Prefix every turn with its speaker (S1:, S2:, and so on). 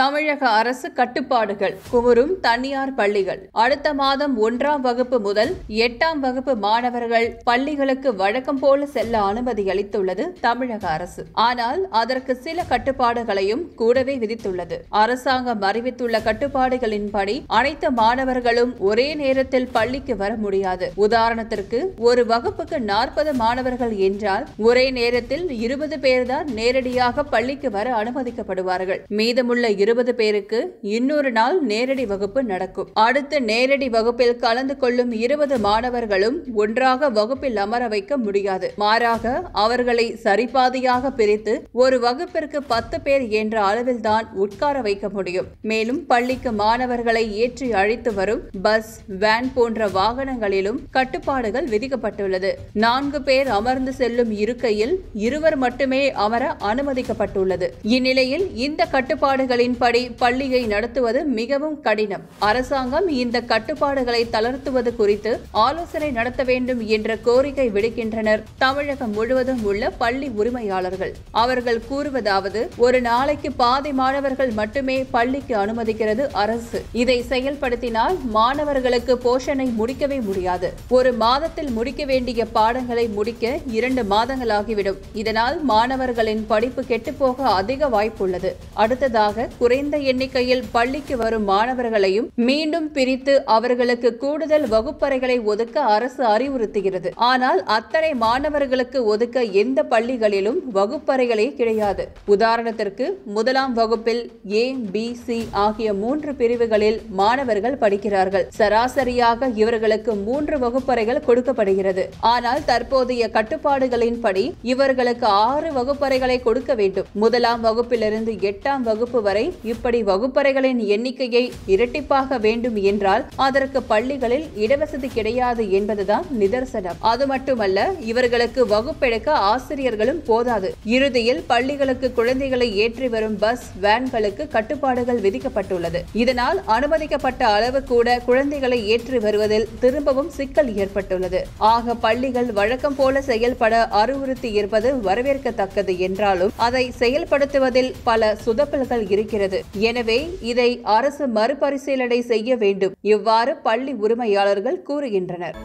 S1: தமிழக அரசு கட்டுப்பாடுகள் குவரும் தனியார் பள்ளிகள் அடுத்த மாதம் ஒன்றாம் வகுப்பு முதல் எட்டாம் வகுப்பு மாணவர்கள் பள்ளிகளுக்கு வழக்கம் போல செல்ல அனுமதி அளித்துள்ளது தமிழக அரசு ஆனால் அதற்கு சில கட்டுப்பாடுகளையும் கூடவே விதித்துள்ளது அரசாங்கம் அறிவித்துள்ள கட்டுப்பாடுகளின்படி அனைத்து மாணவர்களும் ஒரே நேரத்தில் பள்ளிக்கு வர முடியாது உதாரணத்திற்கு ஒரு வகுப்புக்கு நாற்பது மாணவர்கள் என்றால் ஒரே நேரத்தில் இருபது பேர்தான் நேரடியாக பள்ளிக்கு வர அனுமதிக்கப்படுவார்கள் மீதமுள்ள இருபது பேருக்கு இன்னொரு நாள் நேரடி வகுப்பு நடக்கும் அடுத்து நேரடி வகுப்பில் கலந்து கொள்ளும் இருபது மாணவர்களும் ஒன்றாக வகுப்பில் அமர வைக்க முடியாது மாறாக அவர்களை சரிபாதியாக பிரித்து ஒரு வகுப்பிற்கு பத்து பேர் என்ற அளவில் உட்கார வைக்க முடியும் மேலும் பள்ளிக்கு மாணவர்களை ஏற்றி அழைத்து வரும் பஸ் வேன் போன்ற வாகனங்களிலும் கட்டுப்பாடுகள் விதிக்கப்பட்டுள்ளது நான்கு பேர் அமர்ந்து செல்லும் இருக்கையில் இருவர் மட்டுமே அமர அனுமதிக்கப்பட்டுள்ளது இந்நிலையில் இந்த கட்டுப்பாடுகளின் சட்டத்தின்படி பள்ளியை நடத்துவது மிகவும் கடினம் அரசாங்கம் இந்த கட்டுப்பாடுகளை தளர்த்துவது குறித்து ஆலோசனை நடத்த வேண்டும் என்ற கோரிக்கை விடுக்கின்றனர் தமிழகம் முழுவதும் உள்ள பள்ளி உரிமையாளர்கள் அவர்கள் கூறுவதாவது ஒரு நாளைக்கு பாதி மாணவர்கள் மட்டுமே பள்ளிக்கு அனுமதிக்கிறது அரசு இதை செயல்படுத்தினால் மாணவர்களுக்கு போஷனை முடிக்கவே முடியாது ஒரு மாதத்தில் முடிக்க வேண்டிய பாடங்களை முடிக்க இரண்டு மாதங்களாகிவிடும் இதனால் மாணவர்களின் படிப்பு கெட்டுப்போக அதிக வாய்ப்புள்ளது அடுத்ததாக குறைந்த எண்ணிக்கையில் பள்ளிக்கு வரும் மாணவர்களையும் மீண்டும் பிரித்து அவர்களுக்கு கூடுதல் வகுப்பறைகளை ஒதுக்க அரசு அறிவுறுத்துகிறது ஆனால் அத்தனை மாணவர்களுக்கு ஒதுக்க எந்த பள்ளிகளிலும் வகுப்பறைகளே கிடையாது உதாரணத்திற்கு முதலாம் வகுப்பில் ஏ பி சி ஆகிய மூன்று பிரிவுகளில் மாணவர்கள் படிக்கிறார்கள் சராசரியாக இவர்களுக்கு மூன்று வகுப்பறைகள் கொடுக்கப்படுகிறது ஆனால் தற்போதைய கட்டுப்பாடுகளின்படி இவர்களுக்கு ஆறு வகுப்பறைகளை கொடுக்க வேண்டும் முதலாம் வகுப்பிலிருந்து எட்டாம் வகுப்பு வரை இப்படி வகுப்பறைகளின் எண்ணிக்கையை இரட்டிப்பாக வேண்டும் என்றால் அதற்கு பள்ளிகளில் இடவசதி கிடையாது என்பதுதான் நிதர்சனம் அது மட்டுமல்ல இவர்களுக்கு வகுப்பெடுக்க ஆசிரியர்களும் போதாது இறுதியில் பள்ளிகளுக்கு குழந்தைகளை ஏற்றி வரும் பஸ் வேன்களுக்கு கட்டுப்பாடுகள் விதிக்கப்பட்டுள்ளது இதனால் அனுமதிக்கப்பட்ட அளவு கூட குழந்தைகளை ஏற்றி வருவதில் திரும்பவும் சிக்கல் ஏற்பட்டுள்ளது ஆக பள்ளிகள் வழக்கம் போல செயல்பட அறிவுறுத்தி இருப்பது வரவேற்கத்தக்கது என்றாலும் அதை செயல்படுத்துவதில் பல சுதப்பல்கள் இருக்கிறது இருக்கிறது எனவே இதை அரசு மறுபரிசீலனை செய்ய வேண்டும் இவ்வாறு பள்ளி உரிமையாளர்கள் கூறுகின்றனர்